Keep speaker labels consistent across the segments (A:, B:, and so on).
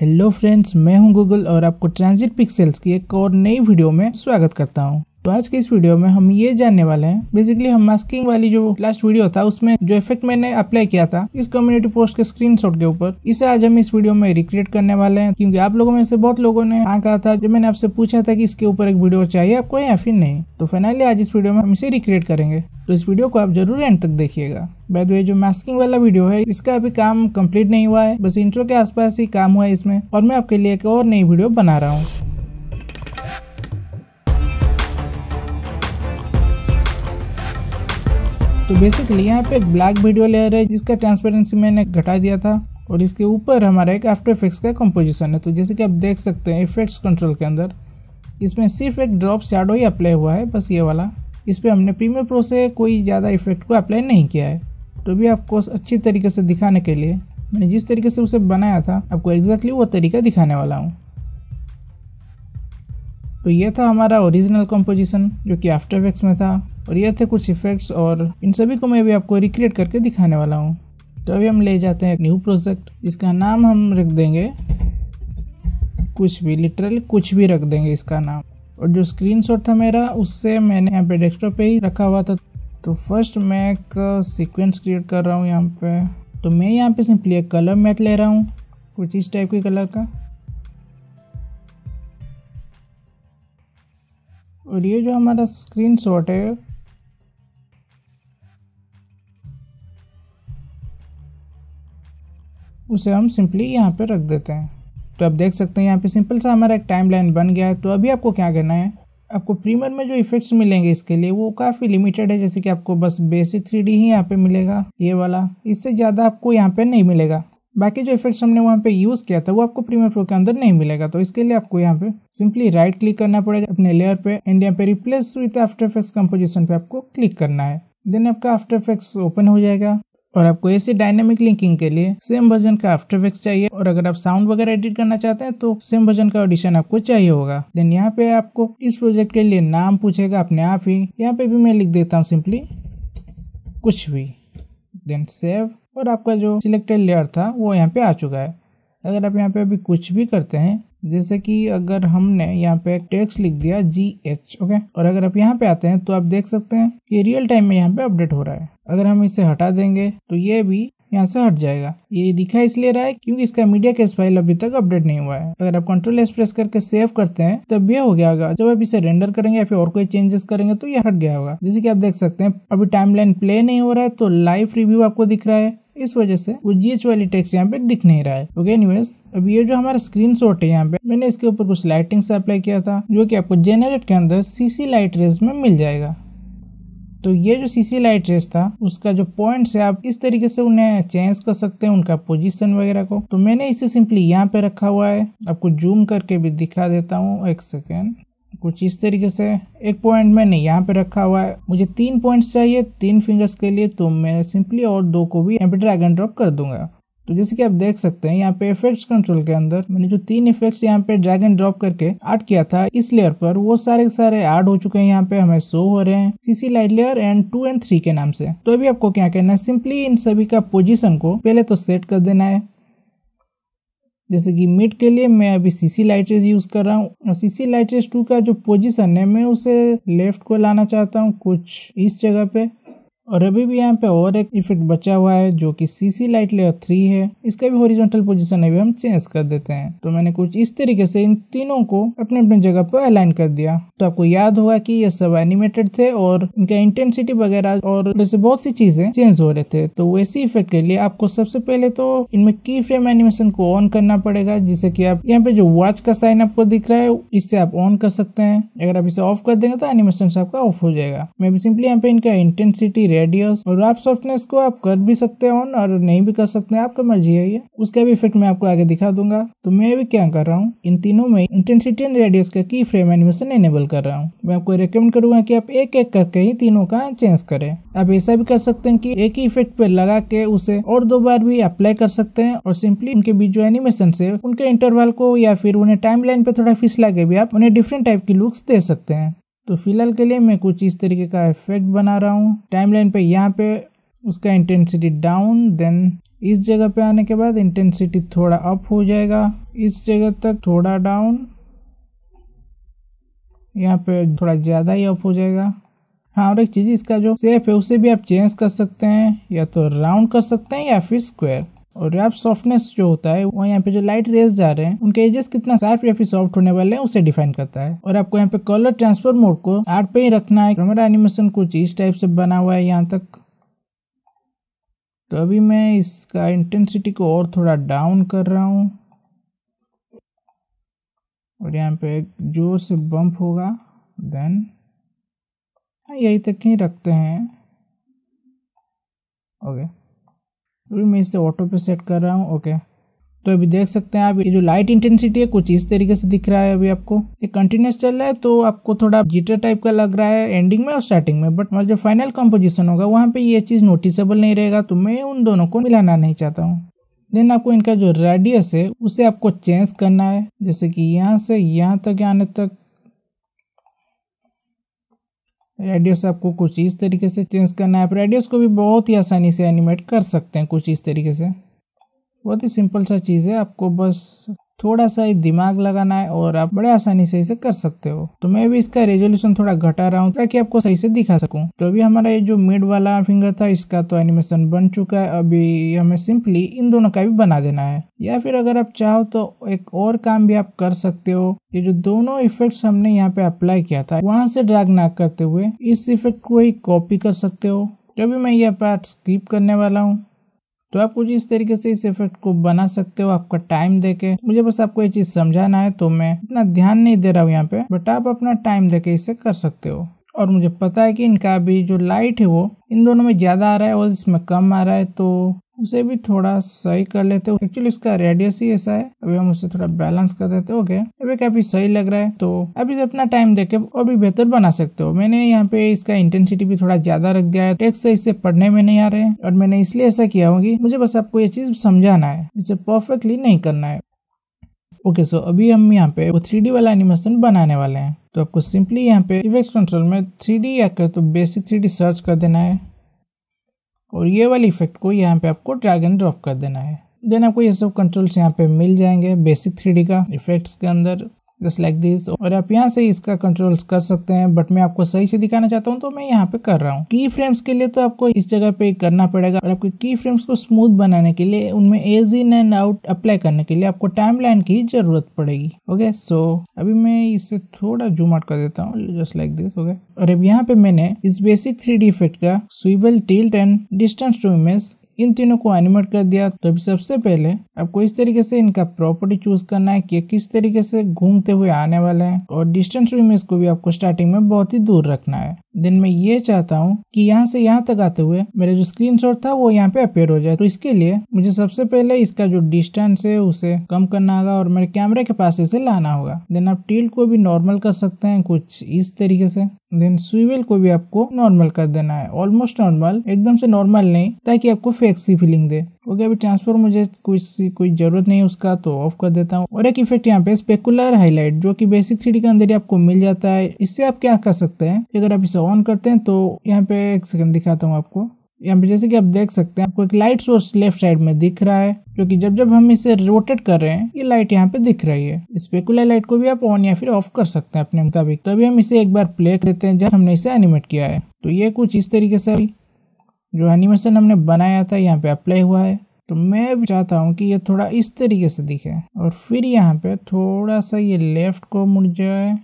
A: hello friends मैं हूं Google और आपको ट्रांजिट पिक्सेल्स की एक और नई वीडियो में स्वागत करता हूं तो आज के इस वीडियो में हम ये जानने वाले हैं बेसिकली हम मास्किंग वाली जो लास्ट वीडियो था उसमें जो इफेक्ट मैंने अप्लाई किया था इस कम्युनिटी पोस्ट के स्क्रीनशॉट के ऊपर इसे आज हम इस वीडियो में रिक्रिएट करने वाले हैं क्योंकि आप लोगों में से बहुत लोगों ने हाँ कहा था जब मैंने आपसे पूछा था कि इसके ऊपर एक वीडियो चाहिए आपको या फिर नहीं तो फाइनली आज इस वीडियो में हम इसे रिक्रिएट करेंगे तो इस वीडियो को आप जरूर एंड तक देखिएगा बाय द वे जो मास्किंग वाला वीडियो है इसका अभी काम कंप्लीट नहीं हुआ है बस इंट्रो के आसपास ही काम हुआ है इसमें और मैं आपके लिए एक और नई वीडियो बना रहा हूँ तो बेसिकली यहाँ पे एक ब्लैक वीडियो लेयर है जिसका ट्रांसपेरेंसी मैंने घटा दिया था और इसके ऊपर हमारा एक आफ्टर इफेक्ट्स का कंपोजिशन है तो जैसे कि आप देख सकते हैं इफेक्ट्स कंट्रोल के अंदर इसमें सिर्फ एक ड्रॉप शेडो ही अप्लाई हुआ है बस ये वाला इस पर हमने प्रीमियर प्रो से कोई ज़्यादा इफेक्ट को अप्लाई नहीं किया है तो भी आपको अच्छी तरीके से दिखाने के लिए मैंने जिस तरीके से उसे बनाया था आपको एग्जैक्टली वो तरीका दिखाने वाला हूँ तो ये था हमारा ओरिजिनल कंपोजिशन जो कि आफ्टर इफेक्ट्स में था और ये थे कुछ इफेक्ट्स और इन सभी को मैं भी आपको रिक्रिएट करके दिखाने वाला हूँ तो अभी हम ले जाते हैं एक न्यू प्रोजेक्ट जिसका नाम हम रख देंगे कुछ भी लिटरली कुछ भी रख देंगे इसका नाम और जो स्क्रीन था मेरा उससे मैंने यहाँ पे डेस्कटॉप पे ही रखा हुआ था तो फर्स्ट मैं एक सिक्वेंस क्रिएट कर रहा हूँ यहाँ पे तो मैं यहाँ पे सिंपली एक कलर मैट ले रहा हूँ कुछ इस टाइप के कलर का और ये जो हमारा स्क्रीन शॉट है उसे हम सिंपली यहाँ पे रख देते हैं तो आप देख सकते हैं यहाँ पे सिंपल सा हमारा एक टाइमलाइन बन गया है तो अभी आपको क्या करना है आपको प्रीमियर में जो इफेक्ट्स मिलेंगे इसके लिए वो काफ़ी लिमिटेड है जैसे कि आपको बस बेसिक थ्री ही यहाँ पे मिलेगा ये वाला इससे ज़्यादा आपको यहाँ पे नहीं मिलेगा बाकी जो इफेक्ट्स हमने वहाँ पे यूज़ किया था वो आपको प्रीमियर प्रो के अंदर नहीं मिलेगा तो इसके लिए आपको यहाँ पे सिंपली राइट क्लिक करना पड़ेगा अपने लेयर पे एंड यहाँ पे replace with after effects composition पे आपको क्लिक करना है देन आपका आफ्टर इफेक्ट्स ओपन हो जाएगा और आपको ऐसे डायनेमिक लिंकिंग के लिए सेम वर्जन का आफ्टर इफेक्ट्स चाहिए और अगर आप साउंड वगैरह एडिट करना चाहते हैं तो सेम वर्जन का ऑडिशन आपको चाहिए होगा देन यहाँ पे आपको इस प्रोजेक्ट के लिए नाम पूछेगा अपने आप ही यहाँ पे भी मैं लिख देता हूँ सिंपली कुछ भी देन सेव और आपका जो सिलेक्टेड लेयर था वो यहाँ पे आ चुका है अगर आप यहाँ पे अभी कुछ भी करते हैं जैसे कि अगर हमने यहाँ पे टेक्स्ट लिख दिया जी एच ओके और अगर आप यहाँ पे आते हैं तो आप देख सकते हैं कि रियल टाइम में यहाँ पे अपडेट हो रहा है अगर हम इसे हटा देंगे तो ये भी यहाँ से हट जाएगा ये दिखा इसलिए रहा है क्योंकि इसका मीडिया केस फाइल अभी तक अपडेट नहीं हुआ है अगर आप कंट्रोल एस प्रेस करके सेव करते हैं तब ये हो गया होगा जब आप इसे रेंडर करेंगे या फिर और कोई चेंजेस करेंगे तो ये हट गया होगा जैसे कि आप देख सकते हैं अभी टाइमलाइन प्ले नहीं हो रहा है तो लाइव रिव्यू आपको दिख रहा है इस वजह से वो जी एच वाली टेक्स्ट यहाँ पे दिख नहीं रहा है ओके एनीवेज अब ये जो हमारा स्क्रीन शॉट है यहाँ पे मैंने इसके ऊपर कुछ लाइटिंग से अप्लाई किया था जो कि आपको जेनरेट के अंदर सीसी लाइट रेज में मिल जाएगा तो ये जो सीसी लाइट रेस था उसका जो पॉइंट्स है आप इस तरीके से उन्हें चेंज कर सकते हैं उनका पोजीशन वगैरह को तो मैंने इसे सिंपली यहाँ पे रखा हुआ है आपको जूम करके भी दिखा देता हूँ एक सेकेंड कुछ इस तरीके से एक पॉइंट मैंने यहाँ पे रखा हुआ है मुझे तीन पॉइंट्स चाहिए तीन फिंगर्स के लिए तो मैं सिंपली और दो को भी यहाँ पे ड्रैग एंड ड्रॉप कर दूंगा तो जैसे कि आप देख सकते हैं यहाँ पे इफेक्ट्स कंट्रोल के अंदर मैंने जो तीन इफेक्ट्स यहाँ पे ड्रैग एंड ड्रॉप करके ऐड किया था इस लेयर पर वो सारे सारे ऐड हो चुके हैं यहाँ पे हमें शो हो रहे हैं C C light layer and two and three के नाम से तो अभी आपको क्या करना है सिंपली इन सभी का पोजिशन को पहले तो सेट कर देना है जैसे कि मिड के लिए मैं अभी सी सी लाइटेज यूज़ कर रहा हूँ और सी सी लाइटेज टू का जो पोजिशन है मैं उसे लेफ्ट को लाना चाहता हूँ कुछ इस जगह पे और अभी भी यहाँ पे और एक इफेक्ट बचा हुआ है जो कि सीसी लाइट लेयर थ्री है इसका भी हॉरिजॉन्टल पोजीशन अभी हम चेंज कर देते हैं तो मैंने कुछ इस तरीके से इन तीनों को अपने अपने जगह पर अलाइन कर दिया तो आपको याद होगा कि ये सब एनिमेटेड थे और इनका इंटेंसिटी वगैरह और जैसे बहुत सी चीजें चेंज हो रहे थे तो वैसे इफेक्ट के लिए आपको सबसे पहले तो इनमें की फ्रेम एनिमेशन को ऑन करना पड़ेगा जिससे की आप यहाँ पे जो वॉच का साइन आपको दिख रहा है इससे आप ऑन कर सकते हैं अगर आप इसे ऑफ कर देंगे तो एनिमेशन आपका ऑफ हो जाएगा मैं भी सिंपली यहाँ पे इनका इंटेंसिटी रेडियस और आप सॉफ्टनेस को आप कर भी सकते हैं ऑन और नहीं भी कर सकते हैं आपका मर्जी है ये उसका भी इफेक्ट मैं आपको आगे दिखा दूंगा तो मैं भी क्या कर रहा हूँ इन तीनों में इंटेंसिटी एंड रेडियस का की फ्रेम एनिमेशन एनेबल कर रहा हूँ मैं आपको रिकमेंड करूंगा की आप एक एक करके ही तीनों का चेंज करें आप ऐसा भी कर सकते हैं कि एक ही इफेक्ट पे लगा के उसे और दो बार भी अप्लाई कर सकते हैं और सिंपली उनके बीच जो एनिमेशन से उनके इंटरवल को या फिर उन्हें टाइम लाइन पे थोड़ा फिसला के भी आप उन्हें डिफरेंट टाइप की लुक्स दे सकते हैं तो फिलहाल के लिए मैं कुछ इस तरीके का इफेक्ट बना रहा हूँ टाइमलाइन पे यहाँ पे उसका इंटेंसिटी डाउन देन इस जगह पे आने के बाद इंटेंसिटी थोड़ा अप हो जाएगा इस जगह तक थोड़ा डाउन यहाँ पे थोड़ा ज़्यादा ही अप हो जाएगा हाँ और एक चीज़ इसका जो सेफ है उसे भी आप चेंज कर सकते हैं या तो राउंड कर सकते हैं या फिर स्क्वायर और आप सॉफ्टनेस जो होता है वो यहाँ पे जो लाइट रेस जा रहे हैं उनके एजेस कितना शार्प या फिर सॉफ्ट होने वाले हैं उसे डिफाइन करता है और आपको यहाँ पे कलर ट्रांसफर मोड को आर्ट पे ही रखना है हमारा एनिमेशन कुछ इस टाइप से बना हुआ है यहाँ तक तो अभी मैं इसका इंटेंसिटी को और थोड़ा डाउन कर रहा हूँ और यहाँ पे जोर से बम्प होगा देन हाँ, यही तक ही रखते हैं ओके अभी मैं इसे ऑटो पे सेट कर रहा हूँ ओके तो अभी देख सकते हैं आप ये जो लाइट इंटेंसिटी है कुछ इस तरीके से दिख रहा है अभी आपको ये कंटिन्यूस चल रहा है तो आपको थोड़ा जीटर टाइप का लग रहा है एंडिंग में और स्टार्टिंग में बट मतलब जो फाइनल कंपोजिशन होगा वहाँ पे ये चीज़ नोटिसेबल नहीं रहेगा तो मैं उन दोनों को मिलाना नहीं चाहता हूँ देन आपको इनका जो रेडियस है उसे आपको चेंज करना है जैसे कि यहाँ से यहाँ तक आने तक रेडियस आपको कुछ इस तरीके से चेंज करना है आप रेडियस को भी बहुत ही आसानी से एनिमेट कर सकते हैं कुछ इस तरीके से बहुत ही सिंपल सा चीज़ है आपको बस थोड़ा सा ही दिमाग लगाना है और आप बड़े आसानी से इसे कर सकते हो तो मैं भी इसका रेजोल्यूशन थोड़ा घटा रहा हूँ ताकि आपको सही से दिखा सकूँ तो अभी हमारा ये जो मिड वाला फिंगर था इसका तो एनिमेशन बन चुका है अभी हमें सिंपली इन दोनों का भी बना देना है या फिर अगर आप चाहो तो एक और काम भी आप कर सकते हो ये जो दोनों इफेक्ट हमने यहाँ पे अप्लाई किया था वहां से ड्रैग ना करते हुए इस इफेक्ट को ही कॉपी कर सकते हो जब तो भी मैं ये पार्ट स्किप करने वाला हूँ तो आप कुछ इस तरीके से इस इफेक्ट को बना सकते हो आपका टाइम देके मुझे बस आपको ये चीज समझाना है तो मैं इतना ध्यान नहीं दे रहा हूँ यहाँ पे बट आप अपना टाइम देके इसे कर सकते हो और मुझे पता है कि इनका भी जो लाइट है वो इन दोनों में ज़्यादा आ रहा है और इसमें कम आ रहा है तो उसे भी थोड़ा सही कर लेते हो एक्चुअली उसका रेडियस ही ऐसा है अभी हम उसे थोड़ा बैलेंस कर देते हो ओके अभी काफी सही लग रहा है तो अभी अपना टाइम देके और भी बेहतर बना सकते हो मैंने यहाँ पे इसका इंटेंसिटी भी थोड़ा ज्यादा रख दिया है टेक्स्ट इससे पढ़ने में नहीं आ रहे हैं और मैंने इसलिए ऐसा किया होगी मुझे बस आपको ये चीज समझाना है इसे परफेक्टली नहीं करना है ओके सो अभी हम यहाँ पे वो थ्री वाला एनिमेशन बनाने वाले हैं तो आपको सिंपली यहाँ पे इफेक्ट कंट्रोल में थ्री डी आकर तो बेसिक थ्री सर्च कर देना है और ये वाली इफेक्ट को यहाँ पे आपको ड्रैग एंड ड्रॉप कर देना है देन आपको ये सब कंट्रोल्स यहाँ पे मिल जाएंगे बेसिक थ्री का इफेक्ट्स के अंदर जस्ट लाइक दिस और आप यहाँ से इसका कंट्रोल कर सकते हैं बट मैं आपको सही से दिखाना चाहता हूँ तो मैं यहाँ पे कर रहा हूँ की फ्रेम्स के लिए तो आपको इस जगह पे करना पड़ेगा और आपके की फ्रेम्स को स्मूथ बनाने के लिए उनमें ease in and out apply करने के लिए आपको टाइम लाइन की जरूरत पड़ेगी ओके सो अभी मैं इसे थोड़ा जूम आउट कर देता हूँ जस्ट लाइक दिस ओके और अब यहाँ पे मैंने इस बेसिक थ्री इफेक्ट का swivel tilt and distance to image इन तीनों को एनिमेट कर दिया तो अभी सबसे पहले आपको इस तरीके से इनका प्रॉपर्टी चूज करना है कि किस तरीके से घूमते हुए आने वाले हैं और डिस्टेंस भी में इसको भी आपको स्टार्टिंग में बहुत ही दूर रखना है देन मैं ये चाहता हूँ कि यहाँ से यहाँ तक आते हुए मेरा जो स्क्रीन था वो यहाँ पे अपेयर हो जाए तो इसके लिए मुझे सबसे पहले इसका जो डिस्टेंस है उसे कम करना होगा और मेरे कैमरे के पास इसे लाना होगा देन आप टील को भी नॉर्मल कर सकते हैं कुछ इस तरीके से देन स्विवेल को भी आपको नॉर्मल कर देना है ऑलमोस्ट नॉर्मल एकदम से नॉर्मल नहीं ताकि आपको फेक सी फीलिंग दे ओके okay, अभी ट्रांसफर मुझे कुछ कोई जरूरत नहीं उसका तो ऑफ कर देता हूँ और एक इफेक्ट यहाँ पे स्पेकुलर हाईलाइट जो कि बेसिक सीडी के अंदर ही आपको मिल जाता है इससे आप क्या कर सकते हैं अगर आप इसे ऑन करते हैं तो यहाँ पे एक सेकंड दिखाता हूँ आपको यहाँ पे जैसे कि आप देख सकते हैं आपको एक लाइट सोर्स लेफ्ट साइड में दिख रहा है जो कि जब जब हम इसे रोटेट कर रहे हैं ये लाइट यहाँ पे दिख रही है स्पेकुलर लाइट को भी आप ऑन या फिर ऑफ कर सकते हैं अपने मुताबिक तो अभी हम इसे एक बार प्ले करते हैं जब हमने इसे एनिमेट किया है तो ये कुछ इस तरीके से अभी जो एनिमेशन हमने बनाया था यहाँ पे अप्लाई हुआ है तो मैं भी चाहता हूँ कि ये थोड़ा इस तरीके से दिखे और फिर यहाँ पे थोड़ा सा ये लेफ्ट को मुड़ जाए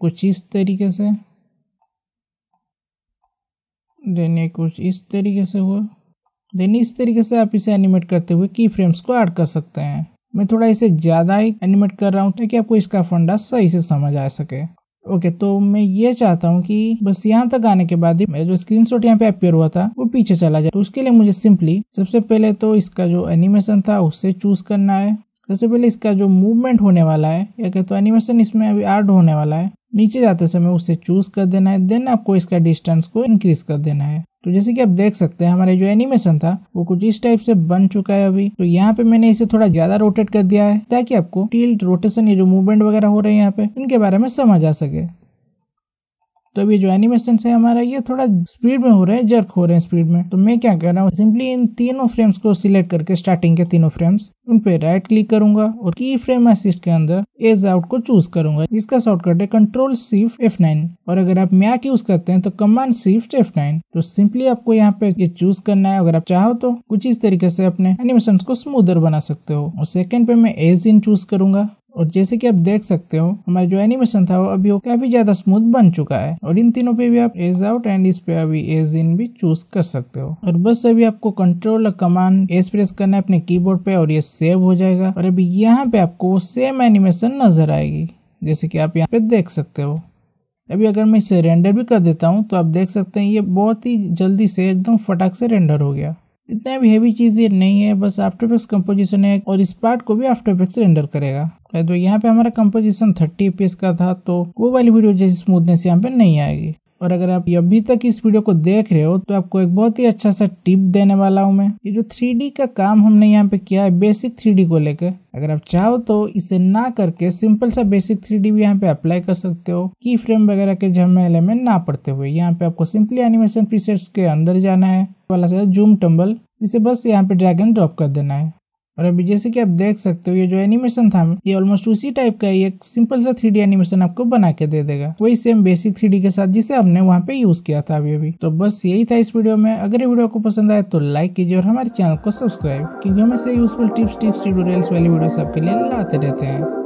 A: कुछ इस तरीके से देन ये कुछ इस तरीके से हुआ देन इस तरीके से आप इसे एनिमेट करते हुए की फ्रेम्स को ऐड कर सकते हैं मैं थोड़ा इसे ज़्यादा ही एनिमेट कर रहा हूँ ताकि आपको इसका फंडा सही से समझ आ सके ओके तो मैं ये चाहता हूँ कि बस यहाँ तक आने के बाद ही मेरा जो स्क्रीन शॉट यहाँ पे अपेयर हुआ था वो पीछे चला जाए तो उसके लिए मुझे सिंपली सबसे पहले तो इसका जो एनिमेशन था उससे चूज करना है सबसे पहले इसका जो मूवमेंट होने वाला है या कहते तो एनिमेशन इसमें अभी ऐड होने वाला है नीचे जाते समय उसे चूज कर देना है देन आपको इसका डिस्टेंस को इंक्रीज कर देना है तो जैसे कि आप देख सकते हैं हमारे जो एनिमेशन था वो कुछ इस टाइप से बन चुका है अभी तो यहाँ पे मैंने इसे थोड़ा ज्यादा रोटेट कर दिया है ताकि आपको टील्ट रोटेशन ये जो मूवमेंट वगैरह हो रहे हैं यहाँ पे इनके बारे में समझ आ सके तो अभी जो एनिमेशन है हमारा ये थोड़ा स्पीड में हो रहा है जर्क हो रहे हैं स्पीड में तो मैं क्या कर रहा हूँ सिंपली इन तीनों फ्रेम्स को सिलेक्ट करके स्टार्टिंग के तीनों फ्रेम्स उन पे राइट क्लिक करूंगा और की फ्रेम असिस्ट के अंदर एज आउट को चूज करूंगा इसका शॉर्टकट है कंट्रोल सिफ एफ नाइन और अगर आप मैक यूज करते हैं तो कमांड सिफ्ट एफ नाइन तो सिंपली आपको यहाँ पे ये चूज करना है अगर आप चाहो तो कुछ इस तरीके से अपने एनिमेशन को स्मूदर बना सकते हो और सेकेंड पे मैं एज इन चूज करूंगा और जैसे कि आप देख सकते हो हमारा जो एनिमेशन था वो अभी वो काफी ज्यादा स्मूथ बन चुका है और इन तीनों पे भी आप एज आउट एंड इस पे अभी एज इन भी चूज कर सकते हो और बस अभी आपको कंट्रोल और कमांड एस प्रेस करना है अपने कीबोर्ड पे और ये सेव हो जाएगा और अभी यहाँ पे आपको वो सेम एनिमेशन नजर आएगी जैसे कि आप यहाँ पे देख सकते हो अभी अगर मैं इसे रेंडर भी कर देता हूँ तो आप देख सकते हैं ये बहुत ही जल्दी से एकदम फटाक से रेंडर हो गया इतना भी हैवी चीज़ ये नहीं है बस आफ्टर इफेक्ट्स कंपोजिशन है और इस पार्ट को भी आफ्टर रेंडर करेगा है तो यहाँ पे हमारा कंपोजिशन थर्टी पीस का था तो वो वाली वीडियो जैसी स्मूथनेस यहाँ पे नहीं आएगी और अगर आप अभी तक इस वीडियो को देख रहे हो तो आपको एक बहुत ही अच्छा सा टिप देने वाला हूँ मैं ये जो थ्री का काम हमने यहाँ पे किया है बेसिक थ्री को लेकर अगर आप चाहो तो इसे ना करके सिंपल सा बेसिक थ्री भी यहाँ पे अप्लाई कर सकते हो की फ्रेम वगैरह के झमेले में ना पड़ते हुए यहाँ पे आपको सिंपली एनिमेशन प्रीसेट्स के अंदर जाना है वाला जूम टम्बल इसे बस यहाँ पे ड्रैगन ड्रॉप कर देना है और अभी जैसे कि आप देख सकते हो ये जो एनिमेशन था ये ऑलमोस्ट उसी टाइप का एक सिंपल सा थ्री एनिमेशन आपको बना के दे देगा वही सेम बेसिक थ्री के साथ जिसे आपने वहाँ पे यूज किया था अभी अभी तो बस यही था इस वीडियो में अगर ये वीडियो को पसंद आए तो लाइक कीजिए और हमारे चैनल को सब्सक्राइब क्योंकि हम ऐसे यूजफुल टिप्स टिप्स ट्यूटोरियल्स वाली वीडियो आपके लिए लाते रहते हैं